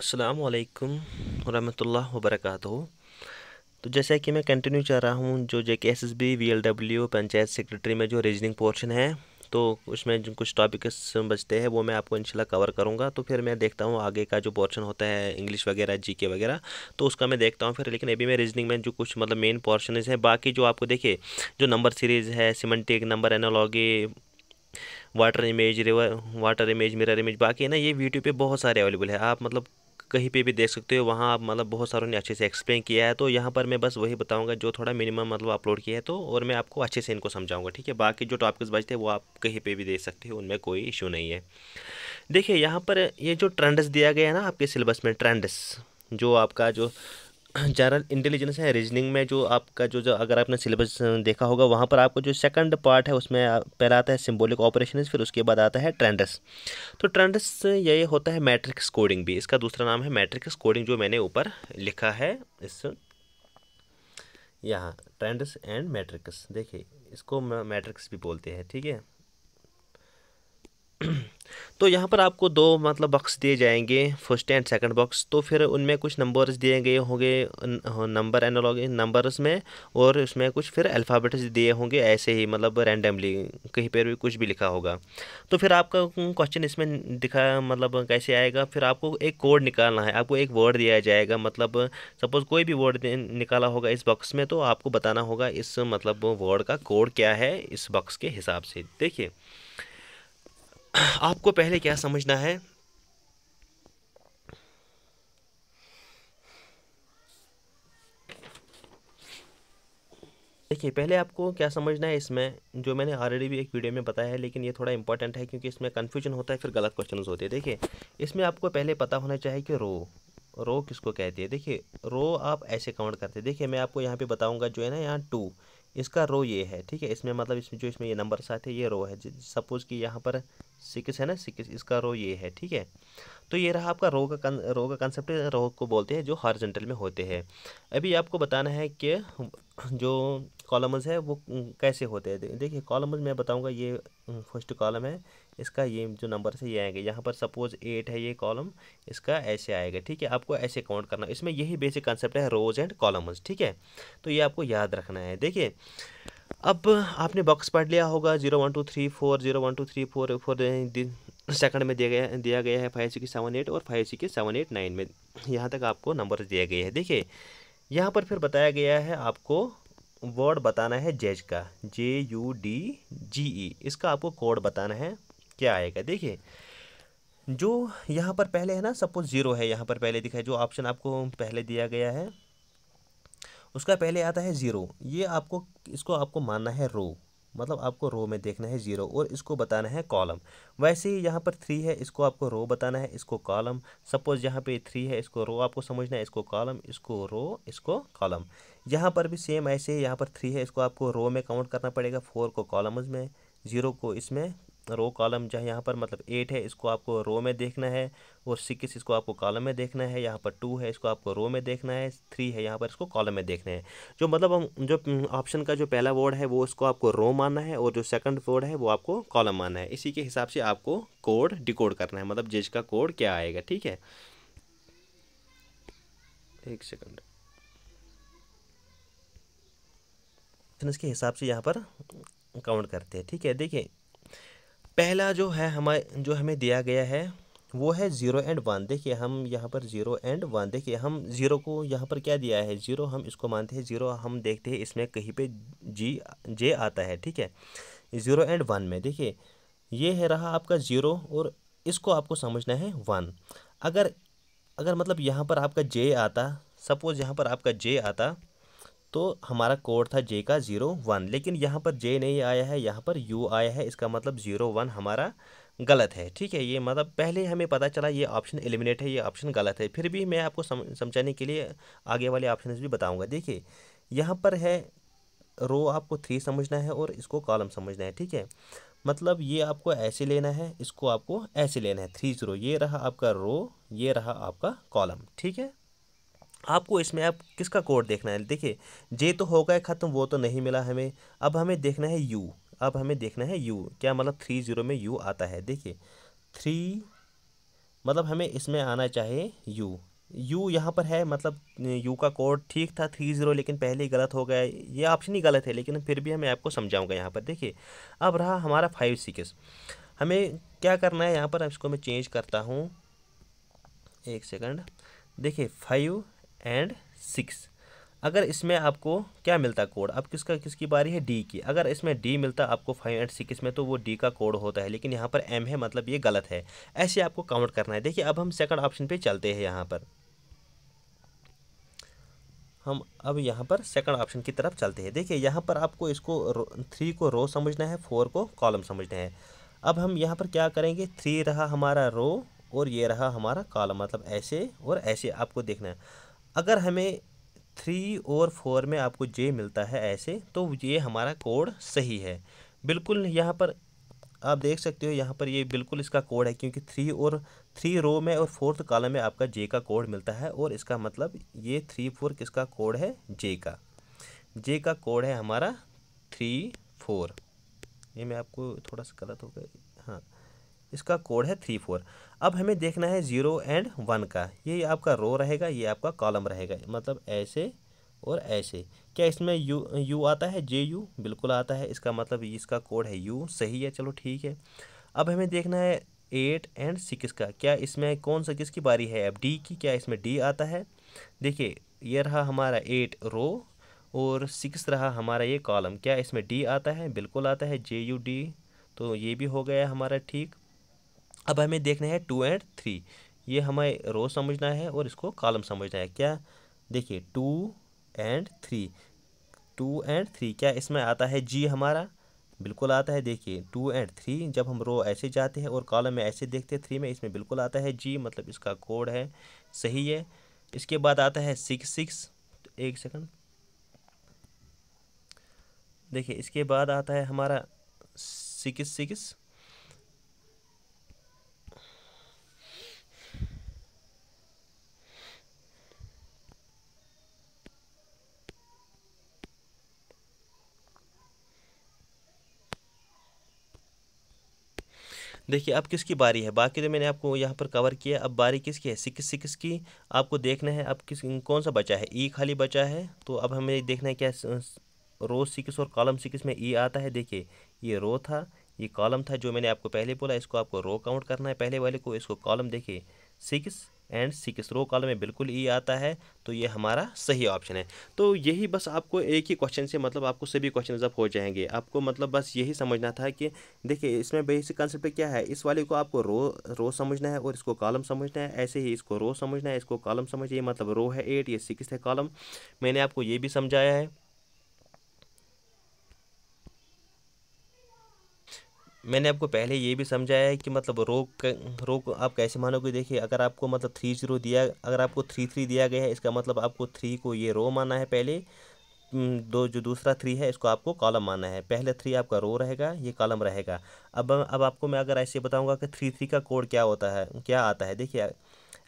अस्सलाम वालेकुम वरहमतुल्लाह वबरकातुहू तो जैसा कि मैं कंटिन्यू चाह रहा हूँ जो J K S S B V L W panchayat secretary में जो रीजनिंग पोर्शन है तो उसमें जो कुछ टॉपिक्स बचते हैं वो मैं आपको इंशाल्लाह कवर करूँगा तो फिर मैं देखता हूँ आगे का जो पोर्शन होता है इंग्लिश वगैरह जी के वगैरह तो उसका मैं देखता हूँ फिर लेकिन अभी मैं रीजनिंग में जो कुछ मतलब मेन पोर्शन हैं बाकी जो आपको देखिए जो नंबर सीरीज़ है semantic number analogy water image river water image mirror image बाकी है ना ये यूट्यूब पे बहुत सारे अवेलेबल है आप मतलब कहीं पे भी देख सकते हो वहाँ आप मतलब बहुत सारों ने अच्छे से एक्सप्लेन किया है तो यहाँ पर मैं बस वही बताऊँगा जो थोड़ा मिनिमम मतलब अपलोड किया है तो और मैं आपको अच्छे से इनको समझाऊँगा ठीक है बाकी जो टॉपिक्स बचते हैं वो आप कहीं पर भी देख सकते हो उनमें कोई इशू नहीं है देखिए यहाँ पर ये जो ट्रेंड्स दिया गया है ना आपके सिलेबस में ट्रेंड्स जो आपका जो जनरल इंटेलिजेंस है रीजनिंग में जो आपका जो जो अगर आपने सिलेबस देखा होगा वहाँ पर आपको जो सेकंड पार्ट है उसमें पहला आता है सिंबॉलिक ऑपरेशन फिर उसके बाद आता है ट्रेंडस तो ट्रेंडस ये होता है मैट्रिक्स कोडिंग भी इसका दूसरा नाम है मैट्रिक्स कोडिंग जो मैंने ऊपर लिखा है इस यहाँ ट्रेंडस एंड मैट्रिक्स देखिए इसको मैट्रिक्स भी बोलते हैं ठीक है तो यहाँ पर आपको दो मतलब बॉक्स दिए जाएंगे फर्स्ट एंड सेकंड बॉक्स तो फिर उनमें कुछ नंबर्स दिए गए होंगे नंबर एनोलॉग नंबर्स में और उसमें कुछ फिर अल्फ़ाबेट्स दिए होंगे ऐसे ही मतलब रैंडमली कहीं पर भी कुछ भी लिखा होगा तो फिर आपका क्वेश्चन इसमें दिखा मतलब कैसे आएगा फिर आपको एक कोड निकालना है आपको एक वर्ड दिया जाएगा मतलब सपोज़ कोई भी वर्ड निकाला होगा इस बॉक्स में तो आपको बताना होगा इस मतलब वर्ड का कोड क्या है इस बॉक्स के हिसाब से देखिए आपको पहले क्या समझना है देखिए पहले आपको क्या समझना है इसमें जो मैंने ऑलरेडी भी एक वीडियो में बताया है लेकिन ये थोड़ा इंपॉर्टेंट है क्योंकि इसमें कन्फ्यूजन होता है फिर गलत क्वेश्चन होते हैं देखिए इसमें आपको पहले पता होना चाहिए कि रो रो किसको कहते हैं देखिए रो आप ऐसे काउंट करते हैं देखिए मैं आपको यहाँ पे बताऊँगा जो है ना यहाँ टू इसका रो ये है ठीक है इसमें मतलब इसमें जो इसमें ये नंबर साथ है ये रो है सपोज़ कि यहाँ पर सिक्स है ना सिक्स इसका रो ये है ठीक है तो ये रहा आपका रो का रो का कंसेप्ट रो को बोलते हैं जो हॉर्जेंटल में होते हैं अभी आपको बताना है कि जो कॉलम्स है वो कैसे होते हैं देखिए कॉलम्स मैं बताऊंगा ये फर्स्ट कॉलम है इसका ये जो नंबर है ये आएंगे यहाँ पर सपोज एट है ये कॉलम इसका ऐसे आएगा ठीक है आपको ऐसे काउंट करना इसमें यही बेसिक कंसेप्ट है रोज एंड कॉलम्स ठीक है तो ये आपको याद रखना है देखिए अब आपने बॉक्स पढ़ लिया होगा zero one two three four zero one two three four four second में दिया गया दिया गया है फाइव सिक्स सेवन एट और five six seven eight nine में यहाँ तक आपको नंबर दिया गया है देखिए यहाँ पर फिर बताया गया है आपको वर्ड बताना है जेज का जे यू डी जी ई इसका आपको कोड बताना है क्या आएगा देखिए जो यहाँ पर पहले है ना सपोज ज़ीरो है यहाँ पर पहले दिखाई जो ऑप्शन आपको पहले दिया गया है उसका पहले आता है ज़ीरो ये आपको इसको आपको मानना है रो मतलब आपको रो में देखना है ज़ीरो और इसको बताना है कॉलम वैसे ही यहाँ पर थ्री है इसको आपको रो बताना है इसको कॉलम सपोज़ यहाँ पे थ्री है इसको रो आपको समझना है इसको कॉलम इसको रो इसको कॉलम यहाँ पर भी सेम ऐसे ही यहाँ पर थ्री है इसको आपको रो में काउंट करना पड़ेगा फोर को कॉलम्स में ज़ीरो को इसमें रो कॉलम जो है यहाँ पर मतलब एट है इसको आपको रो में देखना है और सिक्स इसको आपको कॉलम में देखना है यहाँ पर टू है इसको आपको रो में देखना है थ्री है यहाँ पर इसको कॉलम में देखना है जो मतलब हम जो ऑप्शन हम्म, का जो पहला वर्ड है वो इसको आपको रो मानना है और जो सेकंड वर्ड है वो आपको कॉलम मानना है इसी के हिसाब से आपको कोड डिकोड करना है मतलब जज का कोड क्या आएगा ठीक है एक सेकेंड के हिसाब से यहाँ पर काउंट करते हैं ठीक है देखिए पहला जो है हमारे जो हमें दिया गया है वो है ज़ीरो एंड वन देखिए हम यहाँ पर ज़ीरो एंड वन देखिए हम ज़ीरो को यहाँ पर क्या दिया है ज़ीरो हम इसको मानते हैं ज़ीरो हम देखते हैं इसमें कहीं पे जी जे आता है ठीक है ज़ीरो एंड वन में देखिए ये है रहा आपका ज़ीरो और इसको आपको समझना है वन अगर अगर मतलब यहाँ पर आपका जे आता सपोज़ यहाँ पर आपका जे आता तो हमारा कोड था जे का ज़ीरो वन लेकिन यहाँ पर जे नहीं आया है यहाँ पर यू आया है इसका मतलब ज़ीरो वन हमारा गलत है ठीक है ये मतलब पहले हमें पता चला ये ऑप्शन एलिमिनेट है ये ऑप्शन गलत है फिर भी मैं आपको समझाने के लिए आगे वाले ऑप्शन भी बताऊँगा देखिए यहाँ पर है रो आपको थ्री समझना है और इसको कॉलम समझना है ठीक है मतलब ये आपको ऐसे लेना है इसको आपको ऐसे लेना है थ्री ज़ीरो ये रहा आपका रो ये रहा आपका कॉलम ठीक है आपको इसमें आप किसका कोड देखना है देखिए जे तो हो गए ख़त्म वो तो नहीं मिला हमें अब हमें देखना है यू अब हमें देखना है यू क्या मतलब थ्री ज़ीरो में यू आता है देखिए थ्री मतलब हमें इसमें आना चाहिए यू यू यहाँ पर है मतलब यू का कोड ठीक था थ्री ज़ीरो लेकिन पहले ही गलत हो गया ये ऑप्शन ही गलत है लेकिन फिर भी हमें आपको समझाऊँगा यहाँ पर देखिए अब रहा हमारा फाइव सिक्स हमें क्या करना है यहाँ पर इसको मैं चेंज करता हूँ एक सेकेंड देखिए फाइव एंड सिक्स अगर इसमें आपको क्या मिलता कोड अब किसका किसकी बारी है डी की अगर इसमें डी मिलता आपको फाइव एंड सिक्स में तो वो डी का कोड होता है लेकिन यहाँ पर एम है मतलब ये गलत है ऐसे आपको काउंट करना है देखिए अब हम सेकंड ऑप्शन पे चलते हैं यहाँ पर हम अब यहाँ पर सेकंड ऑप्शन की तरफ चलते हैं देखिए यहाँ पर आपको इसको थ्री को रो समझना है फोर को कॉलम समझना है अब हम यहाँ पर क्या करेंगे थ्री रहा हमारा रो और ये रहा हमारा कॉलम मतलब ऐसे और ऐसे आपको देखना है अगर हमें थ्री और फोर में आपको जे मिलता है ऐसे तो ये हमारा कोड सही है बिल्कुल यहाँ पर आप देख सकते हो यहाँ पर ये बिल्कुल इसका कोड है क्योंकि थ्री और थ्री रो में और फोर्थ कॉलम में आपका जे का कोड मिलता है और इसका मतलब ये थ्री फोर किसका कोड है जे का जे का कोड है हमारा थ्री फोर ये मैं आपको थोड़ा सा गलत हो गया हाँ इसका कोड है थ्री फोर अब हमें देखना है ज़ीरो एंड वन का ये आपका रो रहेगा ये आपका कॉलम रहेगा मतलब ऐसे और ऐसे क्या इसमें यू यू आता है जे यू बिल्कुल आता है इसका मतलब इसका कोड है यू सही है चलो ठीक है अब हमें देखना है एट एंड सिक्स का क्या इसमें कौन सा किसकी बारी है अब डी की क्या इसमें डी आता है देखिए ये रहा हमारा एट रो और सिक्स रहा हमारा ये कॉलम क्या इसमें डी आता है बिल्कुल आता है जे यू डी तो ये भी हो गया हमारा ठीक अब हमें देखना है टू एंड थ्री ये हमें रो समझना है और इसको कॉलम समझना है क्या देखिए two and three two and three क्या इसमें आता है जी हमारा बिल्कुल आता है देखिए टू एंड थ्री जब हम रो ऐसे जाते हैं और कॉलम में ऐसे देखते हैं थ्री में इसमें बिल्कुल आता है जी मतलब इसका कोड है सही है इसके बाद आता है सिक्स सिक्स एक सेकंड देखिए इसके बाद आता है हमारा सिक्स सिक्स देखिए अब किसकी बारी है बाकी तो मैंने आपको यहाँ पर कवर किया अब बारी किसकी है सिक्स सिक्स की आपको देखना है अब किस कौन सा बचा है ई e खाली बचा है तो अब हमें देखना है क्या रो सिक्स और कॉलम सिक्स में ई e आता है देखिए ये रो था ये कॉलम था जो मैंने आपको पहले बोला इसको आपको रो काउंट करना है पहले वाले को इसको कॉलम देखिए सिक्स एंड रो कॉलम में बिल्कुल ई e आता है तो ये हमारा सही ऑप्शन है तो यही बस आपको एक ही क्वेश्चन से मतलब आपको सभी क्वेश्चन अब हो जाएंगे आपको मतलब बस यही समझना था कि देखिए इसमें बेसिक कंसेप्ट क्या है इस वाले को आपको रो रो समझना है और इसको कॉलम समझना है ऐसे ही इसको रो समझना है इसको कॉलम समझना है मतलब रो है एट ये सिक्स है कॉलम मैंने आपको ये भी समझाया है मैंने आपको पहले ये भी समझाया है कि मतलब रोक रोक आप कैसे मानोगे देखिए अगर आपको मतलब थ्री जीरो दिया अगर आपको थ्री थ्री दिया गया है इसका मतलब आपको थ्री को ये रो माना है पहले दो जो दूसरा थ्री है इसको आपको कॉलम माना है पहले थ्री आपका रो रहेगा ये कॉलम रहेगा अब अब आपको मैं अगर ऐसे बताऊँगा कि थ्री थ्री का कोड क्या होता है क्या आता है देखिए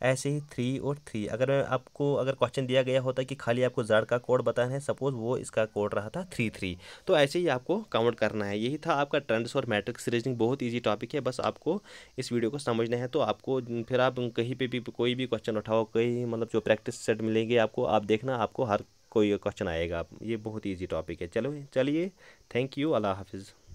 ऐसे ही थ्री और थ्री अगर आपको अगर क्वेश्चन दिया गया होता कि खाली आपको जार का कोड बताना है सपोज वो इसका कोड रहा था थ्री थ्री तो ऐसे ही आपको काउंट करना है यही था आपका ट्रेंड्स और मैट्रिक्स रीजनिंग बहुत ईजी टॉपिक है बस आपको इस वीडियो को समझना है तो आपको फिर आप कहीं पर भी कोई भी क्वेश्चन उठाओ कहीं मतलब जो प्रैक्टिस सेट मिलेंगे आपको आप देखना आपको हर कोई क्वेश्चन आएगा ये बहुत ईजी टॉपिक है चलो चलिए थैंक यू अल्लाह हाफिज़